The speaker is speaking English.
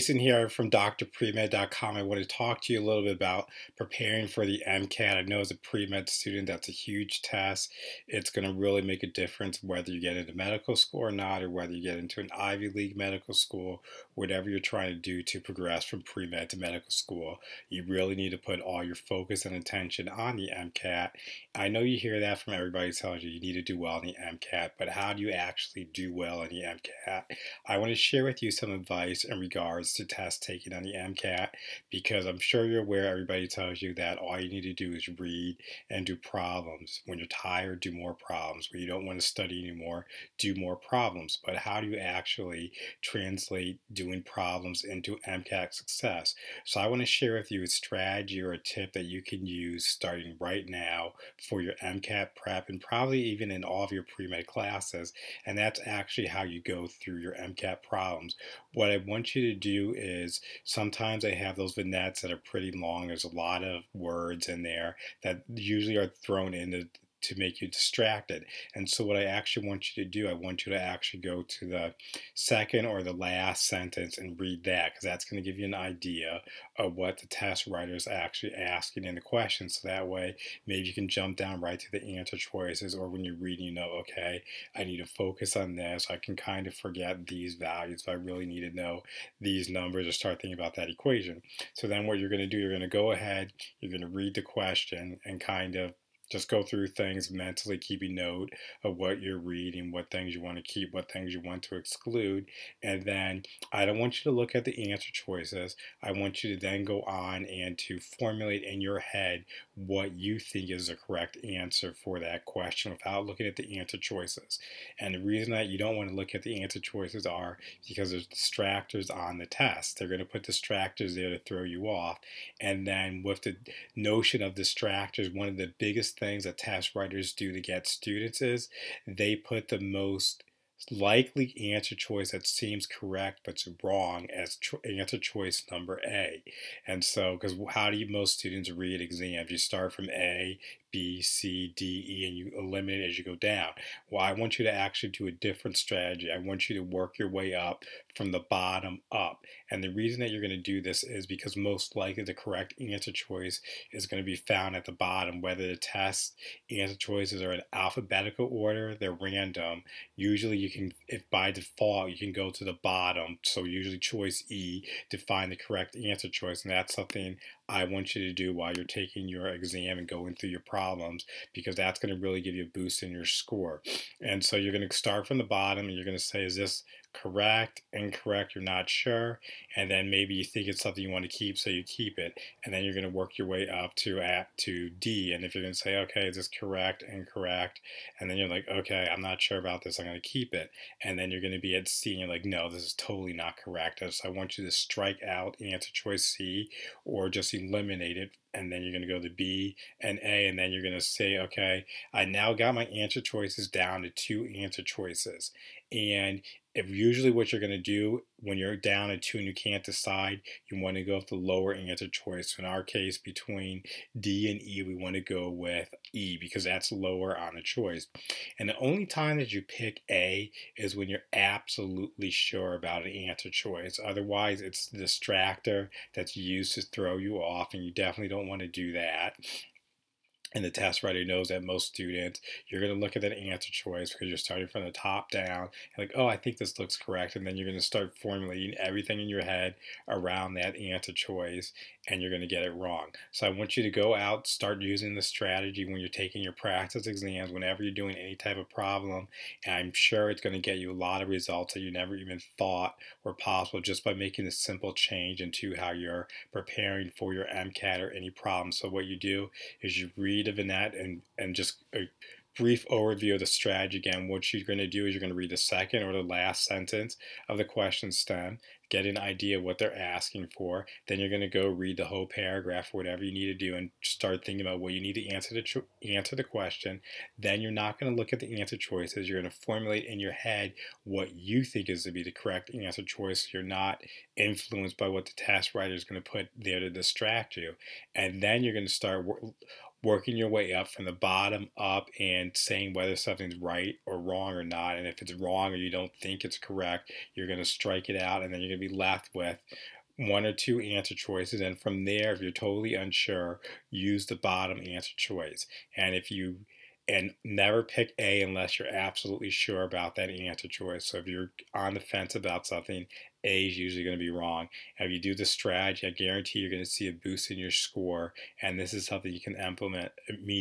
Jason here from drpremed.com. I want to talk to you a little bit about preparing for the MCAT. I know as a pre-med student, that's a huge test. It's going to really make a difference whether you get into medical school or not, or whether you get into an Ivy League medical school, whatever you're trying to do to progress from pre-med to medical school. You really need to put all your focus and attention on the MCAT. I know you hear that from everybody telling you you need to do well in the MCAT, but how do you actually do well in the MCAT? I want to share with you some advice in regards to test taking on the MCAT because I'm sure you're aware everybody tells you that all you need to do is read and do problems. When you're tired, do more problems. When you don't want to study anymore, do more problems. But how do you actually translate doing problems into MCAT success? So I want to share with you a strategy or a tip that you can use starting right now for your MCAT prep and probably even in all of your pre-med classes. And that's actually how you go through your MCAT problems. What I want you to do is sometimes I have those vignettes that are pretty long. There's a lot of words in there that usually are thrown into to make you distracted. And so what I actually want you to do, I want you to actually go to the second or the last sentence and read that because that's going to give you an idea of what the test writer is actually asking in the question. So that way, maybe you can jump down right to the answer choices or when you're reading, you know, okay, I need to focus on this. I can kind of forget these values I really need to know these numbers or start thinking about that equation. So then what you're going to do, you're going to go ahead, you're going to read the question and kind of just go through things mentally keeping note of what you're reading what things you want to keep what things you want to exclude and then i don't want you to look at the answer choices i want you to then go on and to formulate in your head what you think is the correct answer for that question without looking at the answer choices and the reason that you don't want to look at the answer choices are because there's distractors on the test they're going to put distractors there to throw you off and then with the notion of distractors one of the biggest things that task writers do to get students is they put the most likely answer choice that seems correct but's wrong as cho answer choice number A. And so, because how do you, most students read exams? You start from A, B, C, D, E, and you eliminate as you go down. Well, I want you to actually do a different strategy. I want you to work your way up from the bottom up. And the reason that you're going to do this is because most likely the correct answer choice is going to be found at the bottom. Whether the test answer choices are in alphabetical order, they're random. Usually you can, if by default, you can go to the bottom. So usually choice E to find the correct answer choice. And that's something I want you to do while you're taking your exam and going through your problems because that's going to really give you a boost in your score. And so you're going to start from the bottom and you're going to say, is this correct, incorrect, you're not sure, and then maybe you think it's something you want to keep, so you keep it, and then you're going to work your way up to at to D, and if you're going to say, okay, is this correct, incorrect, and then you're like, okay, I'm not sure about this, I'm going to keep it, and then you're going to be at C, and you're like, no, this is totally not correct, so I want you to strike out answer choice C, or just eliminate it and then you're going to go to B and A, and then you're going to say, okay, I now got my answer choices down to two answer choices. And if usually what you're going to do when you're down a two and you can't decide, you want to go with the lower answer choice. So in our case, between D and E, we want to go with E because that's lower on a choice. And the only time that you pick A is when you're absolutely sure about an answer choice. Otherwise, it's the distractor that's used to throw you off, and you definitely don't want to do that and the test writer knows that most students, you're going to look at that answer choice because you're starting from the top down, like, oh, I think this looks correct. And then you're going to start formulating everything in your head around that answer choice, and you're going to get it wrong. So I want you to go out, start using the strategy when you're taking your practice exams, whenever you're doing any type of problem. And I'm sure it's going to get you a lot of results that you never even thought were possible just by making a simple change into how you're preparing for your MCAT or any problem. So what you do is you read creative in and, and just a brief overview of the strategy again, what you're going to do is you're going to read the second or the last sentence of the question stem, get an idea what they're asking for, then you're going to go read the whole paragraph, whatever you need to do, and start thinking about what you need to answer the, answer the question. Then you're not going to look at the answer choices. You're going to formulate in your head what you think is to be the correct answer choice. You're not influenced by what the task writer is going to put there to distract you. And then you're going to start working your way up from the bottom up and saying whether something's right or wrong or not. And if it's wrong or you don't think it's correct, you're going to strike it out and then you're going to be left with one or two answer choices. And from there, if you're totally unsure, use the bottom answer choice. And if you and never pick A unless you're absolutely sure about that answer choice. So if you're on the fence about something, a is usually going to be wrong. And if you do this strategy, I guarantee you're going to see a boost in your score. And this is something you can implement immediately.